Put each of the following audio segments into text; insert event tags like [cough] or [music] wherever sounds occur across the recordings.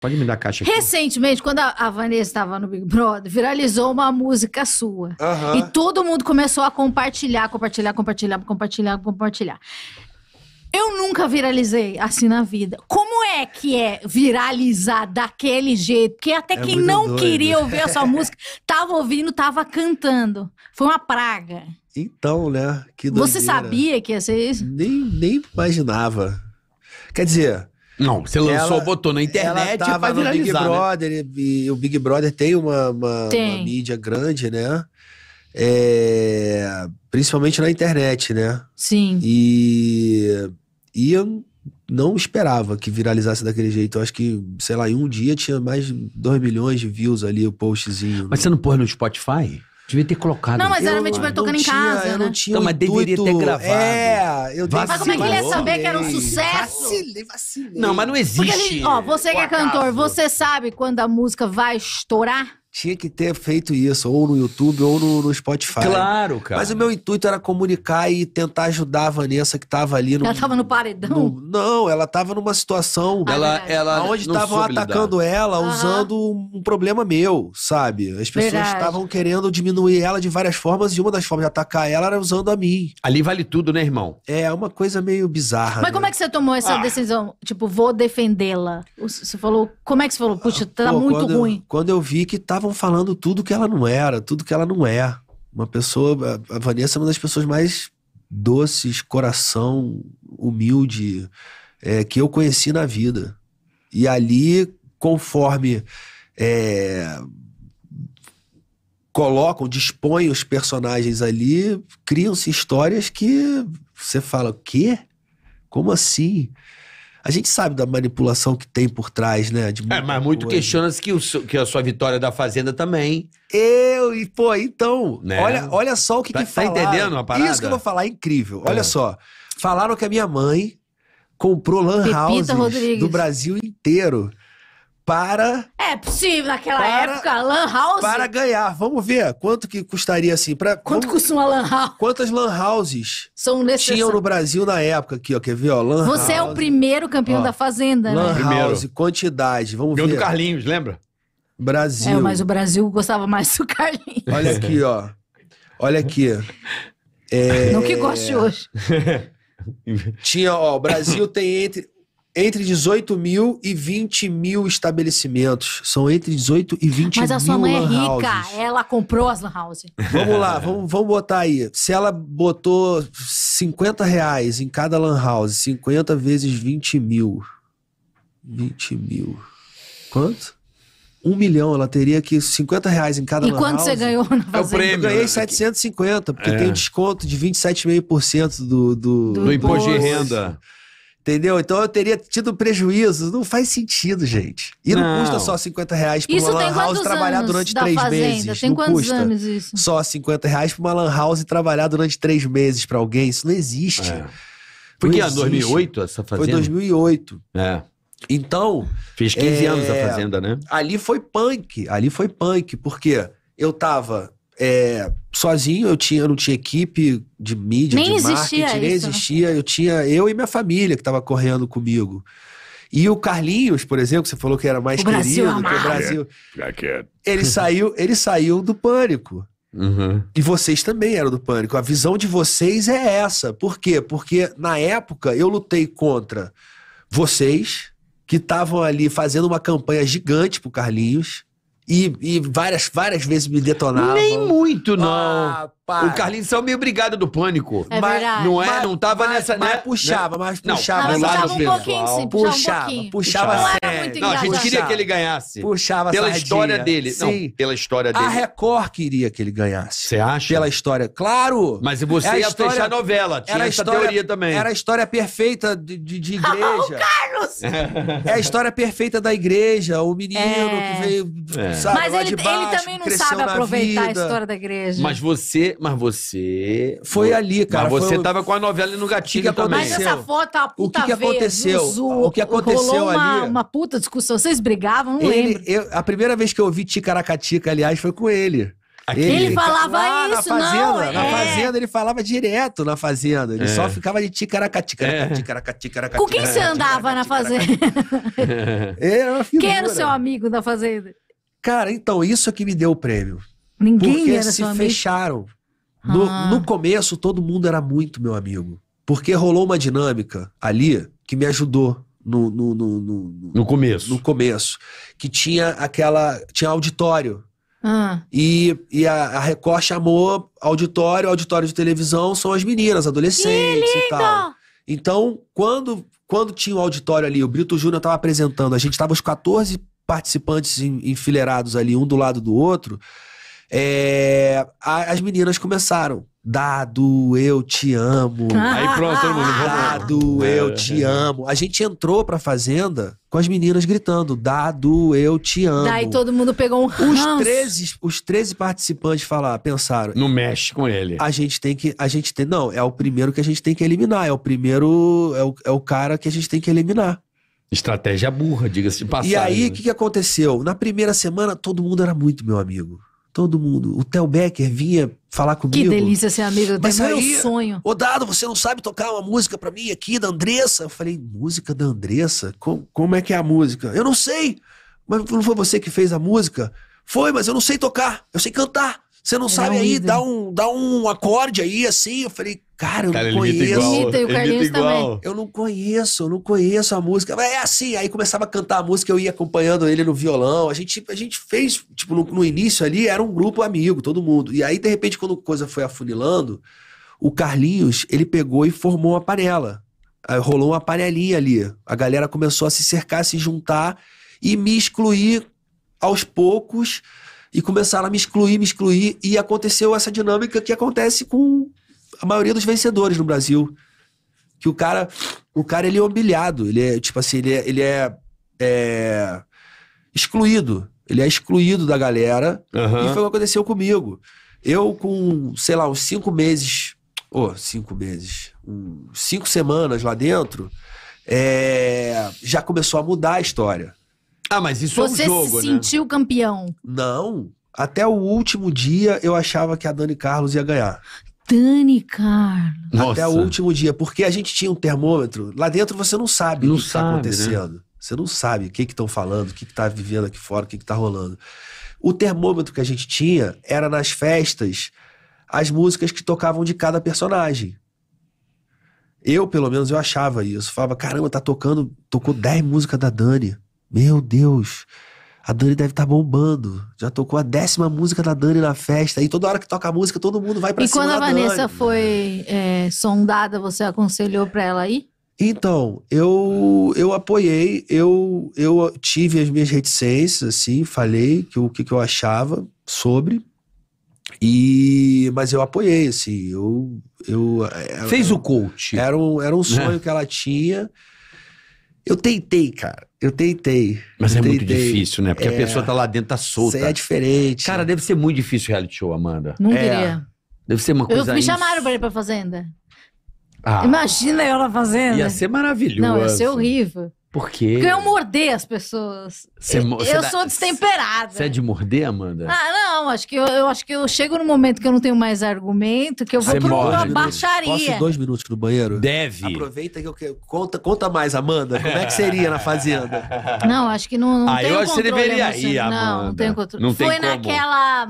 Pode me dar a caixa aqui. Recentemente, quando a, Vanessa estava no Big Brother, viralizou uma música sua. E todo mundo começou a compartilhar, compartilhar, compartilhar, compartilhar, compartilhar. Eu nunca viralizei assim na vida. Como é que é viralizar daquele jeito? Porque até É quem não doido. queria ouvir a sua música, tava ouvindo, tava cantando. Foi uma praga. Então, né? Que Você sabia que ia ser isso? Nem, nem imaginava. Quer dizer, não, você lançou, ela, botou na internet ela tava é no Big Brother né? e, o Big Brother tem uma, uma, tem. uma mídia grande, né? É, principalmente na internet, né? Sim. E, e eu não esperava que viralizasse daquele jeito. Eu acho que, sei lá, em um dia tinha mais de 2 milhões de views ali o postzinho. Mas você não pôs no Spotify? Devia ter colocado. Não, mas eu, era meio tipo ele tocando em casa, eu né? Não tinha então, mas deveria ter gravado. É, eu vacilei. Mas como é que ele ia saber que era um sucesso? Vacilei, vacilei. Não, mas não existe. Porque Ele, ó, você que é cantor, você sabe quando a música vai estourar? tinha que ter feito isso, ou no YouTube, ou no, no, Spotify. Claro, cara. Mas o meu intuito era comunicar e tentar ajudar a Vanessa, que estava ali no. Ela estava no paredão? No, não, ela estava numa situação. Ah, ela, ela onde estavam atacando lidar. ela uhum. usando um problema meu, sabe? As pessoas estavam querendo diminuir ela de várias formas, e uma das formas de atacar ela era usando a mim. Ali vale tudo, né, irmão? É, uma coisa meio bizarra. Mas né? como é que você tomou essa ah. decisão? Tipo, vou defendê-la. Você falou. Como é que você falou? Puxa, tá Pô, muito quando ruim. Eu, quando eu vi que tava estavam falando tudo que ela não era, tudo que ela não é. Uma pessoa, a Vanessa é uma das pessoas mais doces, coração, humilde, é, que eu conheci na vida. E ali, conforme é, colocam, dispõem os personagens ali, criam-se histórias que você fala, o quê? Como assim? A gente sabe da manipulação que tem por trás, né? é, mas muito questiona-se que, que a sua vitória é da Fazenda também. Eu, e pô, então, Né? olha, olha só o que, Tá- que tá entendendo a parada? Isso que eu vou falar é incrível. Olha É. só. Falaram que a minha mãe comprou lan Pepita houses do Brasil inteiro para. É possível, naquela para, época, Lan House? Para ganhar. Vamos ver quanto que custaria assim. Pra, quanto vamos, custa uma Lan House? Quantas Lan Houses São tinham no Brasil na época aqui, ó? Quer ver, ó? Lan Você house, é o primeiro campeão ó, da Fazenda, lan né? Lan House, quantidade. Vamos Ganhou ver. do Carlinhos, lembra? Brasil. É, mas o Brasil gostava mais do Carlinhos. Olha aqui, ó. Olha aqui. É... Não que goste hoje. [laughs] Tinha, ó, o Brasil tem entre entre 18 mil e 20 mil estabelecimentos. São entre 18 e 20 mil. Mas a sua mãe é rica, houses. ela comprou as lan house. Vamos lá, vamos, vamos botar aí. Se ela botou 50 reais em cada lan house, 50 vezes 20 mil. 20 mil. Quanto? um milhão, ela teria que 50 reais em cada E quanto você ganhou na É o prêmio. Né? Eu ganhei 750, porque é. tem um desconto de 27,5% do, do, do, do imposto de renda. Entendeu? Então eu teria tido prejuízo. Não faz sentido, gente. E não, não custa só 50 reais pra isso uma lan house trabalhar durante três fazenda? meses. Tem não quantos custa anos isso? Só 50 reais pra uma lan house trabalhar durante três meses pra alguém. Isso não existe. É. Porque não existe. 2008 essa fazenda? Foi 2008. É. Então. Fiz 15 é, anos a fazenda, né? Ali foi punk. Ali foi punk, porque eu tava é, sozinho, eu tinha, não tinha equipe de mídia, nem de marketing, isso. nem né? existia. Eu tinha eu e minha família que estava correndo comigo. E o Carlinhos, por exemplo, você falou que era mais o querido Brasil, que o Brasil. É, é. Ele saiu, ele saiu do pânico. Uhum. E vocês também eram do pânico. A visão de vocês é essa. Por quê? Porque na época eu lutei contra vocês que estavam ali fazendo uma campanha gigante pro Carlinhos e, e, várias, várias vezes me detonava Nem muito, não. Ah, o Carlinhos só é meio brigado do pânico. É mas, Não é? Mas, não tava mas, nessa. Mas né? puxava, né? mas puxava. Não, mas puxava um pouquinho, sim. Puxava, um puxava, puxava sério. Não era muito não, a gente queria que ele ganhasse. Puxava Pela sardinha. história dele. Sim. Não, pela história dele. A Record queria que ele ganhasse. Você acha? Pela história, claro. Mas você é ia história, fechar a novela. Tinha era essa teoria também. Era a história perfeita de, de, de [laughs] igreja. Ah, Carlos! é a história perfeita da igreja. O menino é. que veio... É. Sabe, mas ele, baixo, ele, também não sabe aproveitar vida. a história da igreja. Mas você, mas você. Foi ali, cara. Mas você foi... tava com a novela no gatilho que que também. Mas essa foto a puta O que, que aconteceu? o que aconteceu ali? Uma, uma puta discussão. Vocês brigavam, não ele, lembro. Eu, a primeira vez que eu ouvi Ticaracatica, aliás, foi com ele. Ele falava Lá isso, na fazenda, não. É. Na fazenda, ele falava direto na fazenda. Ele é. só ficava de ticaracatica, é. Com quem você andava na fazenda? [laughs] Quem era o seu amigo da fazenda? Cara, então, isso é que me deu o prêmio. Ninguém porque era se seu fecharam. Amigo? No, ah. no começo, todo mundo era muito meu amigo. Porque rolou uma dinâmica ali que me ajudou. No, no, no, no, no começo. No começo. Que tinha aquela. Tinha auditório. Ah. E, e a, a Record chamou auditório, auditório de televisão são as meninas, adolescentes e tal. Então, quando, quando tinha o auditório ali, o Brito Júnior estava apresentando, a gente tava os 14 participantes enfileirados ali, um do lado do outro, é, as meninas começaram. Dado, eu te amo. Aí pronto, todo mundo. Dado, é. eu te amo. A gente entrou pra fazenda com as meninas gritando: Dado, eu te amo. Daí todo mundo pegou um os 13, os 13 participantes falaram, pensaram. Não mexe com ele. A gente tem que. A gente tem, não, é o primeiro que a gente tem que eliminar. É o primeiro. É o, é o cara que a gente tem que eliminar. Estratégia burra, diga-se de passagem. E aí, né? o que, que aconteceu? Na primeira semana, todo mundo era muito meu amigo. Todo mundo. O Theo Becker vinha falar comigo. Que delícia ser amigo do Mas é aí, meu sonho. Ô Dado, você não sabe tocar uma música pra mim aqui, da Andressa? Eu falei, música da Andressa? Como, como é que é a música? Eu não sei. Mas não foi você que fez a música? Foi, mas eu não sei tocar. Eu sei cantar. Você não é sabe aí, dá um, dá um acorde aí, assim. Eu falei, cara, eu cara, não conheço. Igual, imita, imita igual. Eu não conheço, eu não conheço a música. Mas é assim, aí começava a cantar a música, eu ia acompanhando ele no violão. A gente, a gente fez, tipo, no, no início ali, era um grupo amigo, todo mundo. E aí, de repente, quando a coisa foi afunilando, o Carlinhos, ele pegou e formou uma panela. Aí rolou uma panelinha ali. A galera começou a se cercar, a se juntar e me excluir aos poucos e começaram a me excluir, me excluir, e aconteceu essa dinâmica que acontece com a maioria dos vencedores no Brasil. Que o cara, o cara ele é humilhado, ele é, tipo assim, ele é, ele é, é excluído. Ele é excluído da galera, uhum. e foi o que aconteceu comigo. Eu, com, sei lá, uns cinco meses, ou oh, cinco meses, um, cinco semanas lá dentro, é, já começou a mudar a história. Ah, mas isso Você é um jogo, Você se né? sentiu né? campeão? Não. Até o último dia eu achava que a Dani Carlos ia ganhar. Dani Carlos. Nossa. Até o último dia, porque a gente tinha um termômetro. Lá dentro você não sabe não o que está né? acontecendo. Né? Você não sabe o que estão falando, o que está vivendo aqui fora, o que está rolando. O termômetro que a gente tinha era nas festas as músicas que tocavam de cada personagem. Eu, pelo menos, eu achava isso. falava, caramba, tá tocando, tocou 10 músicas da Dani. Meu Deus, a Dani deve estar tá bombando. Já tocou a décima música da Dani na festa. E toda hora que toca a música, todo mundo vai pra e cima da E quando a Vanessa Dani. foi é, sondada, você aconselhou pra ela ir? Então, eu eu apoiei, eu eu tive as minhas reticências, assim, falei que, o que, que eu achava sobre, e, mas eu apoiei, assim, eu... eu é, Fez o coach. Era um, era um né? sonho que ela tinha. Eu tentei, cara. Eu tentei. Mas eu é tentei. muito difícil, né? Porque é, a pessoa tá lá dentro, tá solta. Isso é diferente. Cara, deve ser muito difícil reality show, Amanda. Não é. Diria. Deve ser uma coisa. Eu, me chamaram pra ir pra fazenda. Ah. Imagina eu na fazenda. Ia ser maravilhoso. Não, ia ser horrível. Porque. Porque eu morder as pessoas. Cê, eu, cê eu dá, sou destemperada. Você é de morder, Amanda? Ah, não. Acho que eu, eu, acho que eu chego no momento que eu não tenho mais argumento, que eu vou procurar uma baixaria. Posso dois minutos no banheiro? Deve. Aproveita que eu quero. Conta, conta mais, Amanda. Como é que seria na fazenda? [laughs] não, acho que não, não ah, tem eu acho que você deveria ir, Amanda. Não, não tem controle. Não Foi naquela.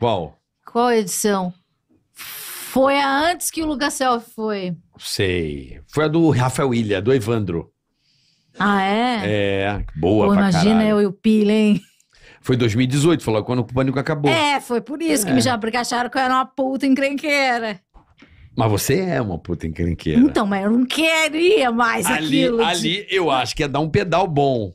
Qual? Qual edição? Foi a antes que o Lucas Self foi. Sei. Foi a do Rafael Ilha, do Evandro. Ah, é? É, boa Pô, pra Imagina caralho. eu e o Pila, hein? Foi 2018, falou quando o Pânico acabou. É, foi por isso é. que me já é. porque acharam que eu era uma puta encrenqueira. Mas você é uma puta encrenqueira. Então, mas eu não queria mais ali, aquilo. De... Ali eu acho que ia dar um pedal bom.